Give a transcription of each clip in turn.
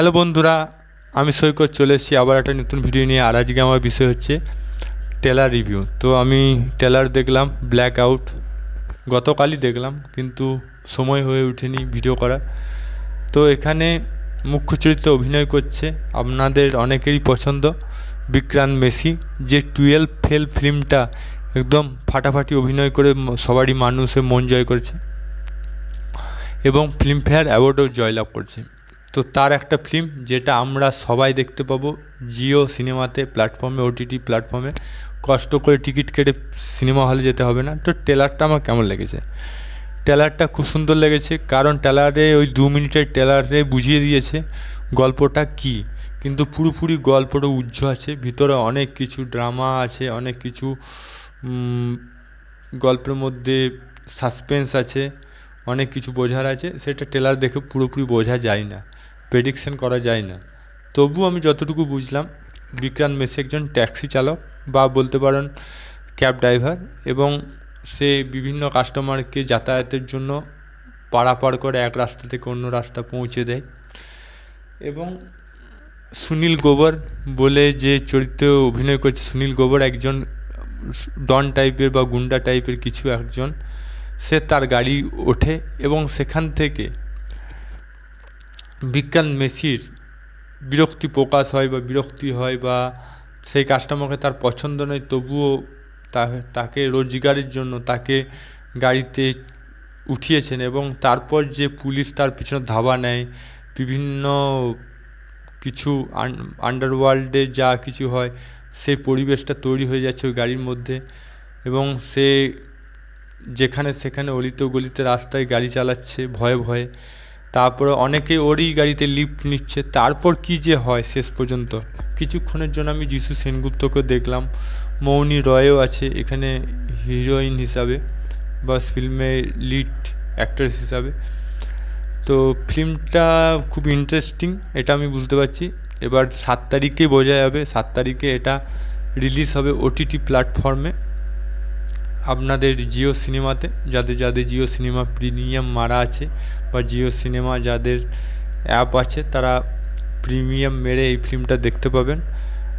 hello বন্ধুরা আমি সৈকত চলে এসেছি আবার একটা নতুন ভিডিও নিয়ে আর আজকে আমার বিষয় হচ্ছে টেলার রিভিউ তো আমি টেলার দেখলাম ব্ল্যাক আউট গতকালই দেখলাম কিন্তু সময় হয়ে ওঠেনি ভিডিও করা তো এখানে মুখ্য চরিত্রে অভিনয় করছে আপনাদের অনেকেরই পছন্দ বিক্রান্ত মেসি যে টুয়েলভ ফেল ফিল্মটা একদম ফাটাফাটি অভিনয় করে সবারই মানুষের মন জয় করেছে এবং ফিল্মফেয়ার অ্যাওয়ার্ডও জয়লাভ করছে তো তার একটা ফিল্ম যেটা আমরা সবাই দেখতে পাবো জিও সিনেমাতে প্ল্যাটফর্মে ওটিটি প্ল্যাটফর্মে কষ্ট করে টিকিট কেটে সিনেমা হলে যেতে হবে না তো ট্রেলারটা আমার কেমন লেগেছে ট্রেলারটা খুব সুন্দর লেগেছে কারণ ট্রেলারে ওই দু মিনিটের ট্রেলারে বুঝিয়ে দিয়েছে গল্পটা কি কিন্তু পুরোপুরি গল্পটা উজ্জ্ব আছে ভিতরে অনেক কিছু ড্রামা আছে অনেক কিছু গল্পের মধ্যে সাসপেন্স আছে অনেক কিছু বোঝার আছে সেটা ট্রেলার দেখে পুরোপুরি বোঝা যায় না প্রেডিকশন করা যায় না তবু আমি যতটুকু বুঝলাম বিক্রান মেসি একজন ট্যাক্সি চালক বা বলতে পারেন ক্যাব ড্রাইভার এবং সে বিভিন্ন কাস্টমারকে যাতায়াতের জন্য পারাপার করে এক রাস্তা থেকে অন্য রাস্তা পৌঁছে দেয় এবং সুনীল গোবর বলে যে চরিত্রে অভিনয় করছে সুনীল গোবর একজন ডন টাইপের বা গুন্ডা টাইপের কিছু একজন সে তার গাড়ি ওঠে এবং সেখান থেকে বিজ্ঞান মেসির বিরক্তি প্রকাশ হয় বা বিরক্তি হয় বা সেই কাস্টমারকে তার পছন্দ নয় তবুও তাকে রোজগারের জন্য তাকে গাড়িতে উঠিয়েছেন এবং তারপর যে পুলিশ তার পিছনে ধাবা নেয় বিভিন্ন কিছু আন্ডারওয়ার্ল্ডে যা কিছু হয় সেই পরিবেশটা তৈরি হয়ে যাচ্ছে ওই গাড়ির মধ্যে এবং সে যেখানে সেখানে অলিত গলিতে রাস্তায় গাড়ি চালাচ্ছে ভয়ে ভয়ে তারপরে অনেকে ওরই গাড়িতে লিফ্ট নিচ্ছে তারপর কি যে হয় শেষ পর্যন্ত কিছুক্ষণের জন্য আমি যিশু সেনগুপ্তকে দেখলাম মৌনি রয়ও আছে এখানে হিরোইন হিসাবে বাস ফিল্মে লিড অ্যাক্ট্রেস হিসাবে তো ফিল্মটা খুব ইন্টারেস্টিং এটা আমি বুঝতে পারছি এবার সাত তারিখে বোঝা যাবে সাত তারিখে এটা রিলিজ হবে ওটিটি প্ল্যাটফর্মে আপনাদের জিও সিনেমাতে যাদের যাদের জিও সিনেমা প্রিমিয়াম মারা আছে বা জিও সিনেমা যাদের অ্যাপ আছে তারা প্রিমিয়াম মেরে এই ফিল্মটা দেখতে পাবেন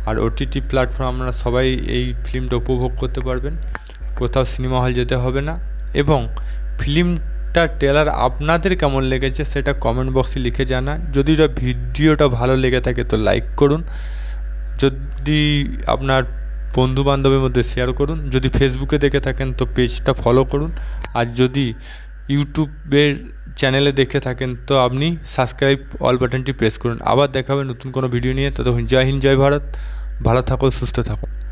আর ওটিটি প্ল্যাটফর্ম আপনারা সবাই এই ফিল্মটা উপভোগ করতে পারবেন কোথাও সিনেমা হল যেতে হবে না এবং ফিল্মটা ট্রেলার আপনাদের কেমন লেগেছে সেটা কমেন্ট বক্সে লিখে জানা যদি ভিডিওটা ভালো লেগে থাকে তো লাইক করুন যদি আপনার বন্ধু বান্ধবের মধ্যে শেয়ার করুন যদি ফেসবুকে দেখে থাকেন তো পেজটা ফলো করুন আর যদি ইউটিউবের চ্যানেলে দেখে থাকেন তো আপনি সাবস্ক্রাইব অল বাটনটি প্রেস করুন আবার দেখা হবে নতুন কোনো ভিডিও নিয়ে ততক্ষণ জয় হিন্দ জয় ভারত ভালো থাকো সুস্থ থাকো